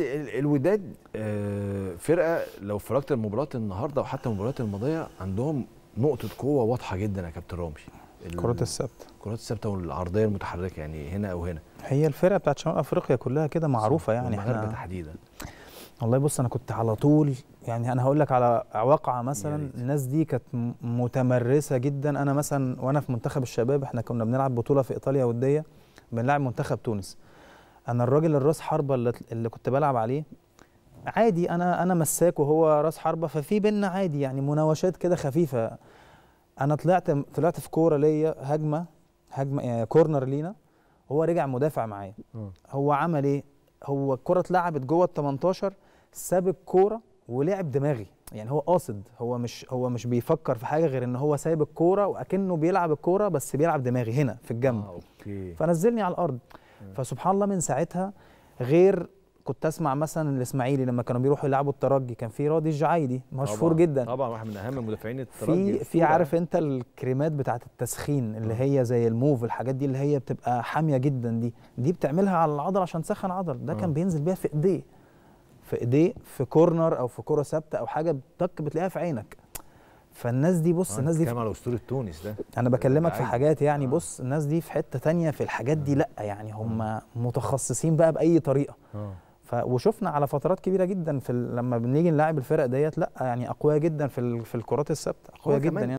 بس الوداد آه، فرقه لو اتفرجت المباراه النهارده وحتى المباريات الماضيه عندهم نقطه قوه واضحه جدا يا كابتن رامي الكرات الثابته الكرات الثابته والعرضيه المتحركه يعني هنا او هنا هي الفرقه بتاعت شمال افريقيا كلها كده معروفه يعني احنا تحديدا والله بص انا كنت على طول يعني انا هقول لك على واقعه مثلا الناس دي كانت متمرسه جدا انا مثلا وانا في منتخب الشباب احنا كنا بنلعب بطوله في ايطاليا وديه بنلعب منتخب تونس انا الراجل الراس حربه اللي, اللي كنت بلعب عليه عادي انا انا مساك وهو راس حربه ففي بينا عادي يعني مناوشات كده خفيفه انا طلعت طلعت في كوره ليا هجمه هجمه يعني آه، كورنر لينا هو رجع مدافع معايا هو عمل ايه هو الكره اتلعبت جوه ال 18 ساب الكوره ولعب دماغي يعني هو قاصد هو مش هو مش بيفكر في حاجه غير ان هو سايب الكوره واكنه بيلعب الكوره بس بيلعب دماغي هنا في الجنب آه، أوكي. فنزلني على الارض فسبحان الله من ساعتها غير كنت اسمع مثلا الاسماعيلي لما كانوا بيروحوا يلعبوا الترجي كان في رادي الجعايدي مشهور جدا طبعا واحد من اهم مدافعين الترجي في في عارف انت الكريمات بتاعه التسخين اللي هي زي الموف الحاجات دي اللي هي بتبقى حاميه جدا دي دي بتعملها على العضله عشان تسخن عضل ده كان بينزل بيها في ايديه في ايديه في كورنر او في كره ثابته او حاجه بتك بتلاقيها في عينك فالناس دي بص آه، الناس دي بتتكلم على اسطوره تونس ده انا بكلمك في حاجات يعني آه. بص الناس دي في حته تانية في الحاجات دي آه. لا يعني هم آه. متخصصين بقى باي طريقه آه. ف وشفنا على فترات كبيره جدا في لما بنيجي نلاعب الفرق ديت لا يعني اقوياء جدا في في الكرات الثابته اقوياء جدا يعني